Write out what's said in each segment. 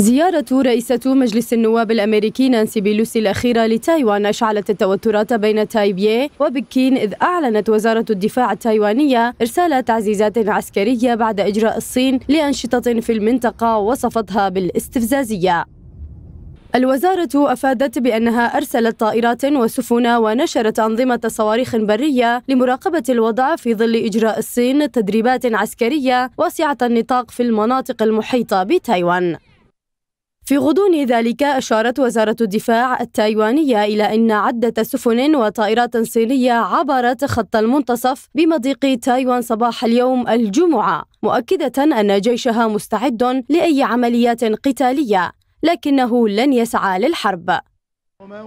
زيارة رئيسة مجلس النواب الأمريكي نانسي بيلوسي الأخيرة لتايوان أشعلت التوترات بين تايبيه وبكين إذ أعلنت وزارة الدفاع التايوانية إرسال تعزيزات عسكرية بعد إجراء الصين لأنشطة في المنطقة وصفتها بالاستفزازية الوزارة أفادت بأنها أرسلت طائرات وسفن ونشرت أنظمة صواريخ برية لمراقبة الوضع في ظل إجراء الصين تدريبات عسكرية واسعة النطاق في المناطق المحيطة بتايوان في غضون ذلك أشارت وزارة الدفاع التايوانية إلى أن عدة سفن وطائرات صينية عبرت خط المنتصف بمضيق تايوان صباح اليوم الجمعة مؤكدة أن جيشها مستعد لأي عمليات قتالية لكنه لن يسعى للحرب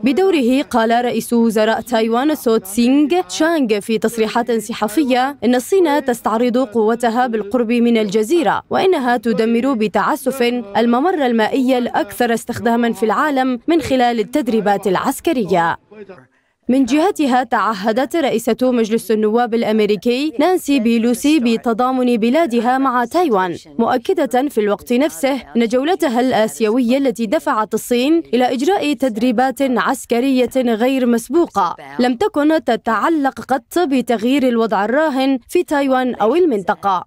بدوره قال رئيس وزراء تايوان سوت سينغ شانغ في تصريحات صحفية إن الصين تستعرض قوتها بالقرب من الجزيرة وإنها تدمر بتعسف الممر المائي الأكثر استخداما في العالم من خلال التدريبات العسكرية من جهتها تعهدت رئيسة مجلس النواب الأمريكي نانسي بيلوسي بتضامن بلادها مع تايوان مؤكدة في الوقت نفسه أن جولتها الآسيوية التي دفعت الصين إلى إجراء تدريبات عسكرية غير مسبوقة لم تكن تتعلق قط بتغيير الوضع الراهن في تايوان أو المنطقة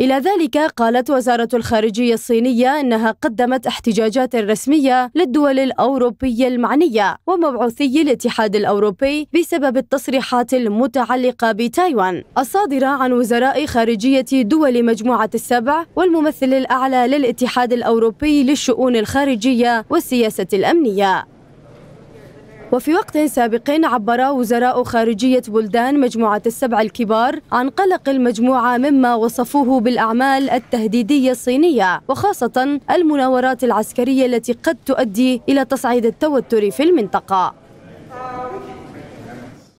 إلى ذلك قالت وزارة الخارجية الصينية أنها قدمت احتجاجات رسمية للدول الأوروبية المعنية ومبعوثي الاتحاد الأوروبي بسبب التصريحات المتعلقة بتايوان الصادرة عن وزراء خارجية دول مجموعة السبع والممثل الأعلى للاتحاد الأوروبي للشؤون الخارجية والسياسة الأمنية وفي وقت سابق عبر وزراء خارجية بلدان مجموعة السبع الكبار عن قلق المجموعة مما وصفوه بالأعمال التهديدية الصينية وخاصة المناورات العسكرية التي قد تؤدي إلى تصعيد التوتر في المنطقة